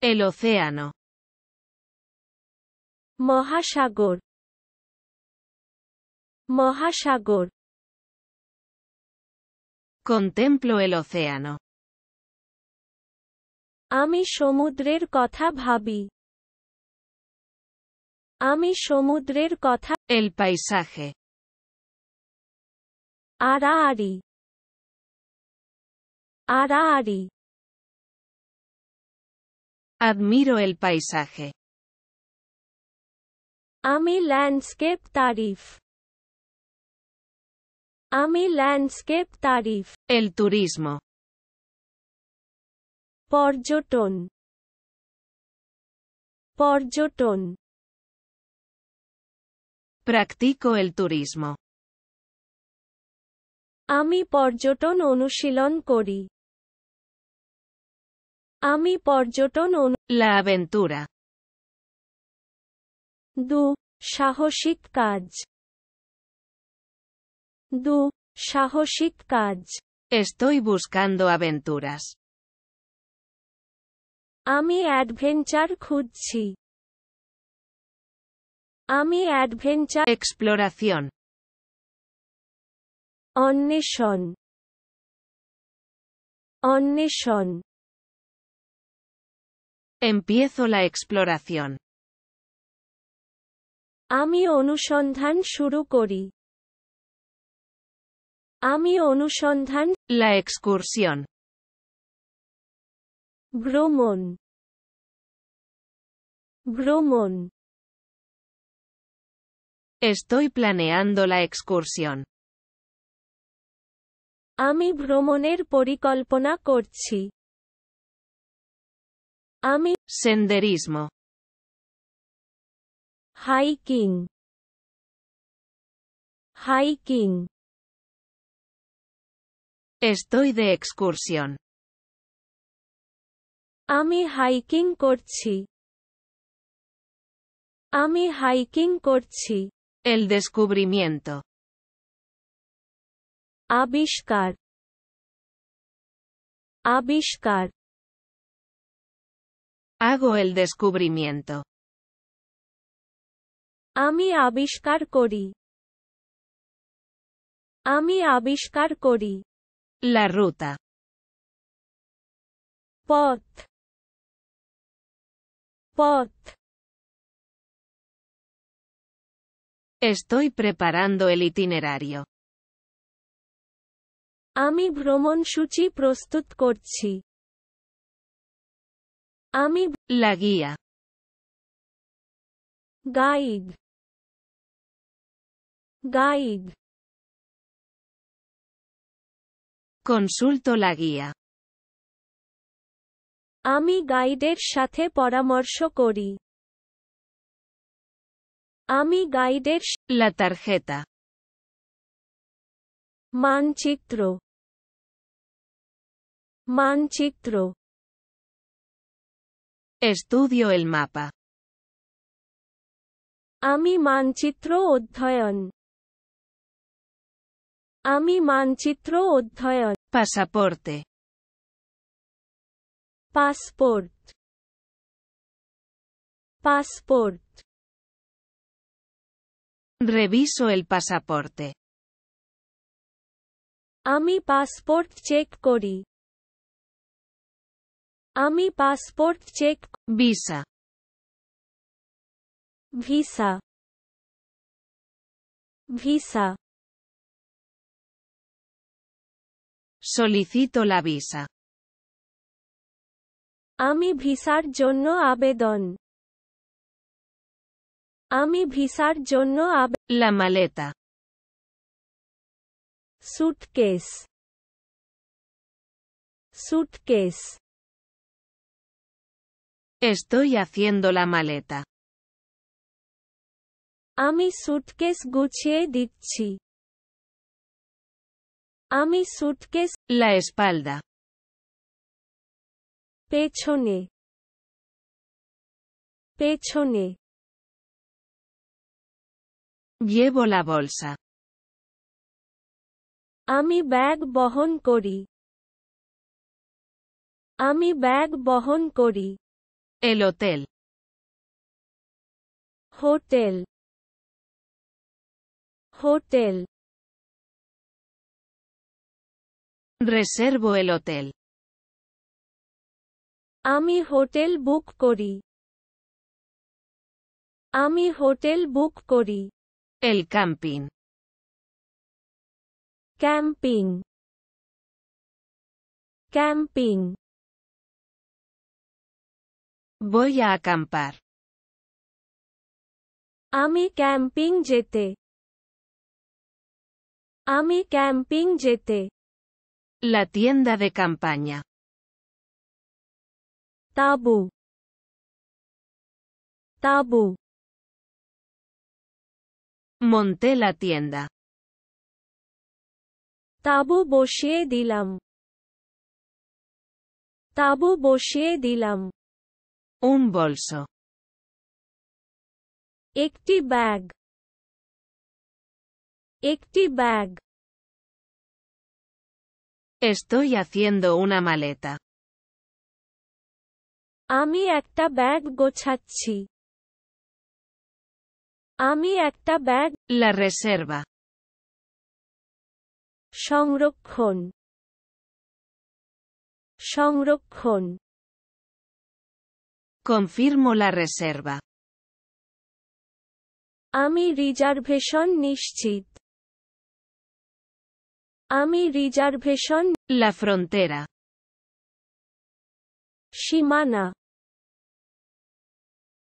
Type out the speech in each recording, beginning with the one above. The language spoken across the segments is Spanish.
El océano. Mohashagor. Mohashagor. Contemplo el océano. Ami shomudrir Kotha Bhabi. Ami shomudrir Kotha. El paisaje. Araari. Araari. Admiro el paisaje. Ami landscape tarif. Ami landscape tarif. El turismo. Porjoton. Porjoton. Practico el turismo. Ami porjoton onushilon kori. আমি পর্যটন La দু সাহসিক কাজ দু সাহসিক কাজ Estoy buscando aventuras. আমি adventure খুঁজছি আমি অ্যাডভেঞ্চার Exploración. অন্বেষণ অন্বেষণ Empiezo la exploración. Ami onushondhan shuru kori. Ami onushondhan. La excursión. Bromon. Bromon. Estoy planeando la excursión. Ami bromoner porikolpona korchi. AMI, senderismo. Hiking. Hiking. Estoy de excursión. Ami hiking করছি Ami hiking করছি El descubrimiento. Abishkar. Abishkar. Hago el descubrimiento. Ami abishkar kori. Ami abishkar kori. La ruta. Pot. Pot. Estoy preparando el itinerario. Ami bromon shuchi prostut korchi. আমি লাগিয়া guide guide কনসুলটো লাগিয়া আমি গাইডের সাথে পরামর্শ করি আমি গাইডের লাতারখেতা মানচিত্র মানচিত্র Estudio el mapa. Ami manchitro a Ami manchitro Pasaporte. Passport. Passport. Reviso el pasaporte. Ami passport check kori. आमी passport check visa visa visa solicito la visa আমি ভিসার জন্য আবেদন আমি ভিসার জন্য la maleta suitcase suitcase Estoy haciendo la maleta. Ami suitcase guche dichi. Ami suitcase. La espalda. Pechone. Pechone. Llevo la bolsa. Ami bag bohon kori. Ami bag bohon kori. El hotel. Hotel. Hotel. Reservo el hotel. Ami Hotel hotel kori. mi hotel book kori. El camping. Camping. Camping. Voy a acampar. Ami camping jete. Ami camping jete. La tienda de campaña. Tabu. Tabu. Monté la tienda. Tabu boshe dilam. Tabu boshe dilam. Un bolso. Ecti bag. Ecti bag. Estoy haciendo una maleta. Ami ekta bag gochachi. Ami ekta bag. La reserva. Shongrokhon. Shongrokhon. Confirmo la reserva. Ami reservation nishchit. Ami reservation. La frontera. Shimana.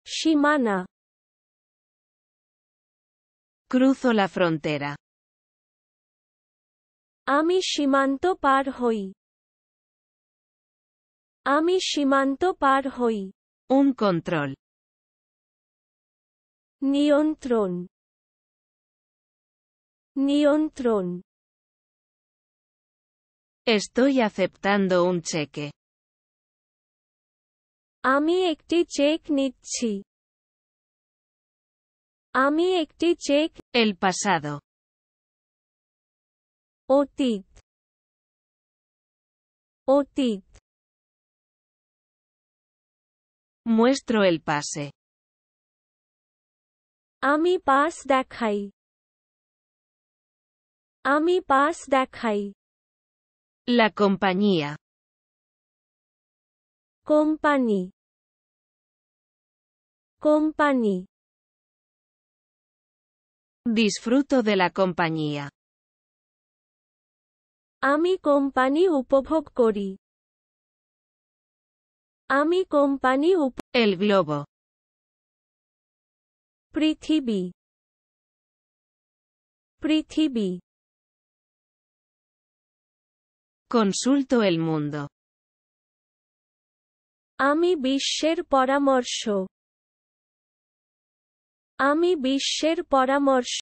Shimana. Cruzo la frontera. Ami shimanto par hoy. Ami shimanto par hoy. Un control. nión tron Estoy aceptando un cheque. A mí, check nitchi. Ami ekti cheque... el pasado Otit. Otit. Muestro el pase. Ami pas A Ami paz dakhai. La compañía. Company. Company. Disfruto de la compañía. Ami company upobhog kori. Ami Company Up. El globo. Prithibi. Prithibi. Consulto el mundo. Ami Bisher Paramorsho. Ami Bisher Paramorsho.